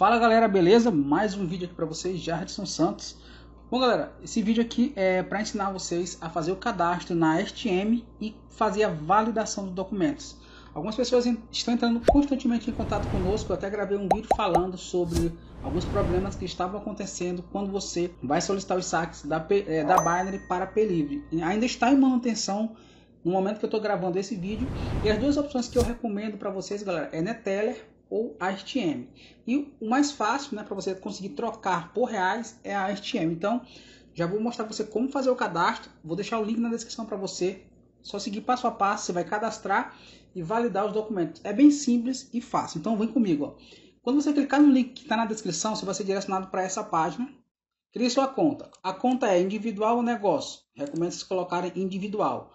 Fala galera, beleza? Mais um vídeo aqui para vocês, Jardison Santos. Bom galera, esse vídeo aqui é para ensinar vocês a fazer o cadastro na STM e fazer a validação dos documentos. Algumas pessoas estão entrando constantemente em contato conosco, eu até gravei um vídeo falando sobre alguns problemas que estavam acontecendo quando você vai solicitar os saques da, é, da Binary para livre Ainda está em manutenção no momento que eu estou gravando esse vídeo. E as duas opções que eu recomendo para vocês, galera, é Neteller ou RTM. E o mais fácil né, para você conseguir trocar por reais é a RTM. Então, já vou mostrar para você como fazer o cadastro. Vou deixar o link na descrição para você. Só seguir passo a passo, você vai cadastrar e validar os documentos. É bem simples e fácil. Então, vem comigo. Ó. Quando você clicar no link que está na descrição, você vai ser direcionado para essa página. Crie sua conta. A conta é individual ou negócio. Recomendo vocês colocarem individual.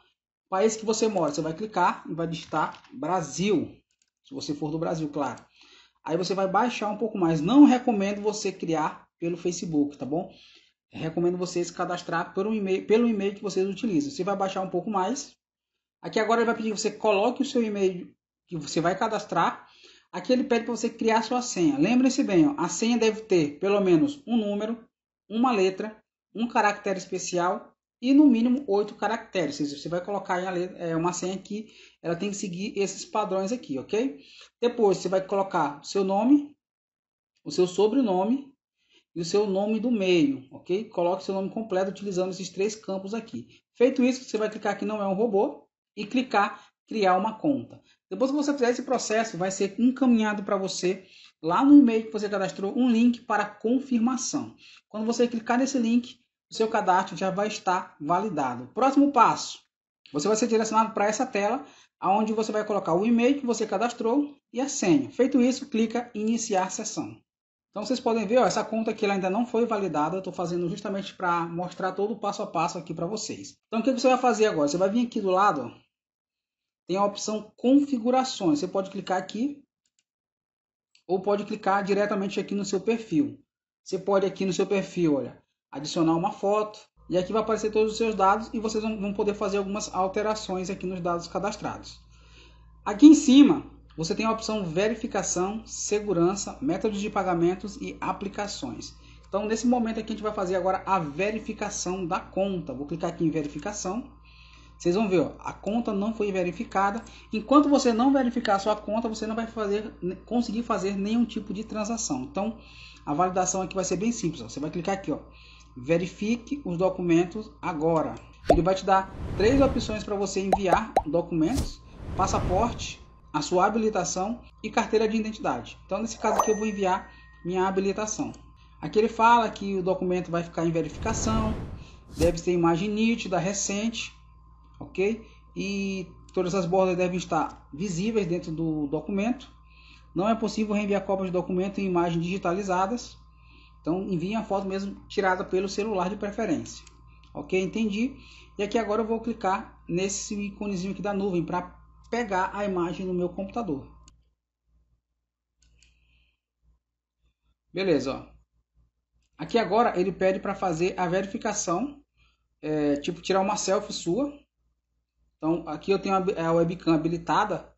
País que você mora, você vai clicar e vai digitar Brasil. Se você for do Brasil, claro. Aí você vai baixar um pouco mais. Não recomendo você criar pelo Facebook, tá bom? Recomendo você se cadastrar pelo e-mail, pelo e-mail que vocês utilizam. Você vai baixar um pouco mais. Aqui agora ele vai pedir que você coloque o seu e-mail que você vai cadastrar. Aqui ele pede para você criar sua senha. Lembre-se bem, ó, a senha deve ter pelo menos um número, uma letra, um caractere especial e no mínimo oito caracteres. Você vai colocar é, uma senha que ela tem que seguir esses padrões aqui, ok? Depois você vai colocar seu nome, o seu sobrenome e o seu nome do meio, ok? Coloque seu nome completo utilizando esses três campos aqui. Feito isso, você vai clicar aqui não é um robô e clicar criar uma conta. Depois que você fizer esse processo, vai ser encaminhado para você lá no e-mail que você cadastrou um link para confirmação. Quando você clicar nesse link, o seu cadastro já vai estar validado. Próximo passo: você vai ser direcionado para essa tela, onde você vai colocar o e-mail que você cadastrou e a senha. Feito isso, clica em iniciar sessão. Então vocês podem ver, ó, essa conta aqui ainda não foi validada, eu estou fazendo justamente para mostrar todo o passo a passo aqui para vocês. Então o que você vai fazer agora? Você vai vir aqui do lado, ó, tem a opção configurações, você pode clicar aqui ou pode clicar diretamente aqui no seu perfil. Você pode aqui no seu perfil, olha, adicionar uma foto. E aqui vai aparecer todos os seus dados e vocês vão poder fazer algumas alterações aqui nos dados cadastrados. Aqui em cima, você tem a opção verificação, segurança, métodos de pagamentos e aplicações. Então, nesse momento aqui, a gente vai fazer agora a verificação da conta. Vou clicar aqui em verificação. Vocês vão ver, ó, a conta não foi verificada. Enquanto você não verificar a sua conta, você não vai fazer, conseguir fazer nenhum tipo de transação. Então, a validação aqui vai ser bem simples. Ó. Você vai clicar aqui, ó, verifique os documentos agora. Ele vai te dar três opções para você enviar documentos, passaporte, a sua habilitação e carteira de identidade. Então, nesse caso aqui, eu vou enviar minha habilitação. Aqui ele fala que o documento vai ficar em verificação, deve ser imagem nítida, recente, ok? E todas as bordas devem estar visíveis dentro do documento. Não é possível reenviar cópias de documento em imagens digitalizadas. Então envie a foto mesmo tirada pelo celular de preferência. Ok, entendi. E aqui agora eu vou clicar nesse íconezinho aqui da nuvem para pegar a imagem no meu computador. Beleza, ó. Aqui agora ele pede para fazer a verificação, é, tipo tirar uma selfie sua. Então aqui eu tenho a webcam habilitada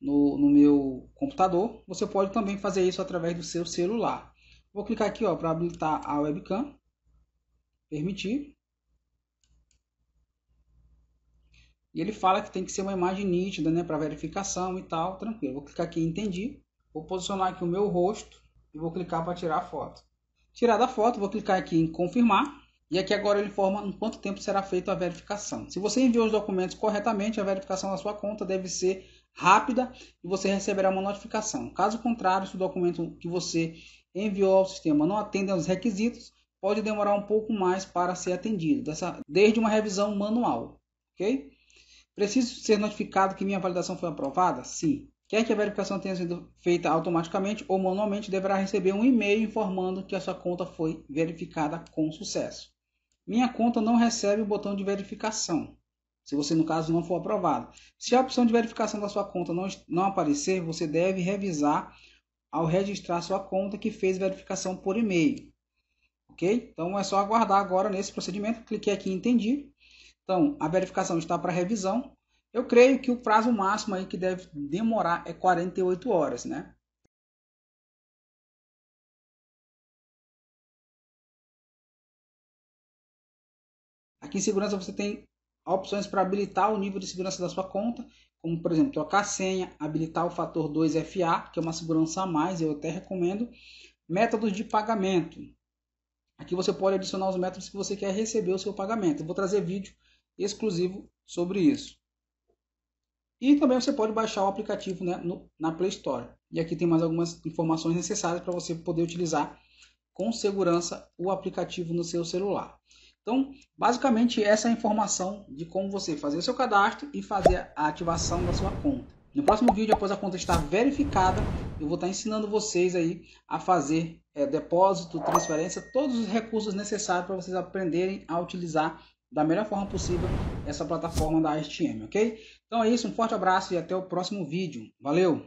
no, no meu computador. Você pode também fazer isso através do seu celular. Vou clicar aqui para habilitar a webcam. Permitir. E ele fala que tem que ser uma imagem nítida, né, para verificação e tal, tranquilo. Vou clicar aqui em entendi. Vou posicionar aqui o meu rosto e vou clicar para tirar a foto. Tirada a foto, vou clicar aqui em confirmar. E aqui agora ele informa em quanto tempo será feita a verificação. Se você enviou os documentos corretamente, a verificação da sua conta deve ser rápida e você receberá uma notificação. Caso contrário, se o documento que você enviou ao sistema não atendem aos requisitos, pode demorar um pouco mais para ser atendido, dessa, desde uma revisão manual. Ok? Preciso ser notificado que minha validação foi aprovada? Sim. Quer que a verificação tenha sido feita automaticamente ou manualmente, deverá receber um e-mail informando que a sua conta foi verificada com sucesso. Minha conta não recebe o botão de verificação, se você, no caso, não for aprovado. Se a opção de verificação da sua conta não, não aparecer, você deve revisar ao registrar sua conta que fez verificação por e-mail. Ok? Então é só aguardar agora nesse procedimento. Cliquei aqui em entendi. Então a verificação está para revisão. Eu creio que o prazo máximo aí que deve demorar é 48 horas, né? Aqui em segurança você tem opções para habilitar o nível de segurança da sua conta, como por exemplo, trocar a senha, habilitar o fator 2FA, que é uma segurança a mais, eu até recomendo. Métodos de pagamento. Aqui você pode adicionar os métodos que você quer receber o seu pagamento. Eu vou trazer vídeo exclusivo sobre isso. E também você pode baixar o aplicativo né, no, na Play Store. E aqui tem mais algumas informações necessárias para você poder utilizar com segurança o aplicativo no seu celular. Então, basicamente, essa é a informação de como você fazer o seu cadastro e fazer a ativação da sua conta. No próximo vídeo, após a conta estar verificada, eu vou estar ensinando vocês aí a fazer é, depósito, transferência, todos os recursos necessários para vocês aprenderem a utilizar da melhor forma possível essa plataforma da HTM, ok? Então é isso, um forte abraço e até o próximo vídeo. Valeu!